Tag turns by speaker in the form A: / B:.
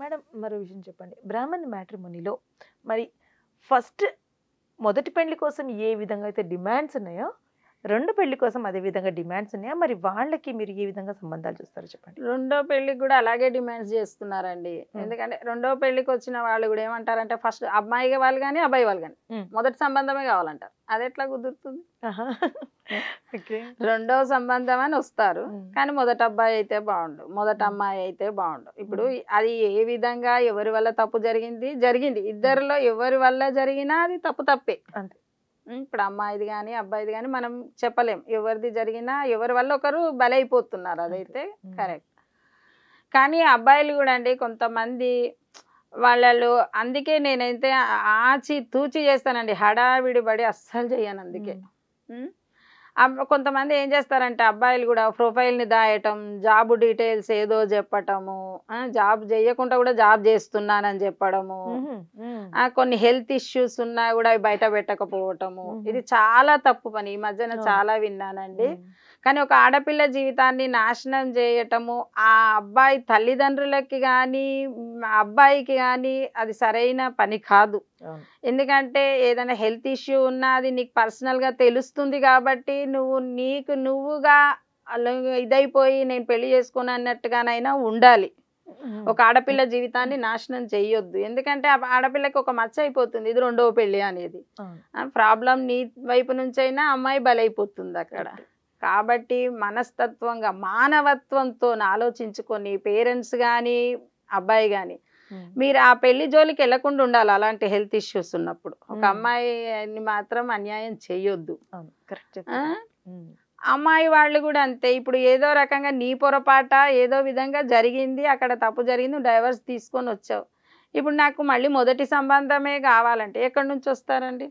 A: madam మరో విషయం చెప్పండి బ్రాహ్మణ్ మ్యాట్రిమోనీలో మరి ఫస్ట్ మొదటి పెళ్లి కోసం ఏ విధంగా అయితే డిమాండ్స్ ఉన్నాయో రెండు పెళ్లి కోసం అదే విధంగా డిమాండ్స్ ఉన్నాయా మరి వాళ్ళకి మీరు ఏ విధంగా సంబంధాలు చూస్తారు చెప్పండి రెండో పెళ్లికి కూడా అలాగే డిమాండ్స్ చేస్తున్నారండి ఎందుకంటే రెండో పెళ్లికి వచ్చిన వాళ్ళు కూడా ఏమంటారంటే ఫస్ట్ అమ్మాయి వాళ్ళు కానీ అబ్బాయి వాళ్ళు కానీ మొదటి సంబంధమే కావాలంటారు అది ఎట్లా కుదురుతుంది రెండో సంబంధం అని వస్తారు కానీ మొదట అబ్బాయి అయితే బాగుండు మొదట అమ్మాయి అయితే బాగుండు ఇప్పుడు అది ఏ విధంగా ఎవరి వల్ల తప్పు జరిగింది జరిగింది ఇద్దరిలో ఎవరి వల్ల జరిగినా అది తప్పు తప్పే అంతే ఇప్పుడు అమ్మాయిది కానీ అబ్బాయిది కానీ మనం చెప్పలేం ఎవరిది జరిగినా ఎవరి వల్ల ఒకరు బలైపోతున్నారు అదైతే కరెక్ట్ కానీ అబ్బాయిలు కూడా అండి కొంతమంది వాళ్ళు అందుకే నేనైతే ఆచి తూచి చేస్తానండి హడావిడి పడి అస్సలు చేయను అందుకే కొంతమంది ఏం చేస్తారంటే అబ్బాయిలు కూడా ప్రొఫైల్ని దాయటం జాబ్ డీటెయిల్స్ ఏదో చెప్పటము జాబ్ చేయకుండా కూడా జాబ్ చేస్తున్నానని చెప్పడము కొన్ని హెల్త్ ఇష్యూస్ ఉన్నా కూడా అవి బయట పెట్టకపోవటము ఇది చాలా తప్పు పని ఈ మధ్యన చాలా విన్నానండి కానీ ఒక ఆడపిల్ల జీవితాన్ని నాశనం చేయటము ఆ అబ్బాయి తల్లిదండ్రులకి కానీ అబ్బాయికి కానీ అది సరైన పని కాదు ఎందుకంటే ఏదైనా హెల్త్ ఇష్యూ ఉన్నా అది నీకు పర్సనల్గా తెలుస్తుంది కాబట్టి నువ్వు నీకు నువ్వుగా ఇదైపోయి నేను పెళ్లి చేసుకుని అన్నట్టుగానైనా ఉండాలి ఒక ఆడపిల్ల జీవితాన్ని నాశనం చేయొద్దు ఎందుకంటే ఆడపిల్లకి ఒక మచ్చ అయిపోతుంది ఇది రెండవ పెళ్లి అనేది ప్రాబ్లం నీ వైపు నుంచైనా అమ్మాయి బలైపోతుంది అక్కడ కాబట్టి మనస్తత్వంగా మానవత్వంతో ఆలోచించుకొని పేరెంట్స్ కానీ అబ్బాయి కానీ మీరు ఆ పెళ్లి జోలికి వెళ్లకుండా ఉండాలి అలాంటి హెల్త్ ఇష్యూస్ ఉన్నప్పుడు ఒక అమ్మాయిని మాత్రం అన్యాయం చేయొద్దు అమ్మాయి వాళ్ళు కూడా అంతే ఇప్పుడు ఏదో రకంగా నీ పొరపాట ఏదో విధంగా జరిగింది అక్కడ తప్పు జరిగింది డైవర్స్ తీసుకొని వచ్చావు ఇప్పుడు నాకు మళ్ళీ మొదటి సంబంధమే కావాలంటే ఎక్కడి నుంచి వస్తారండి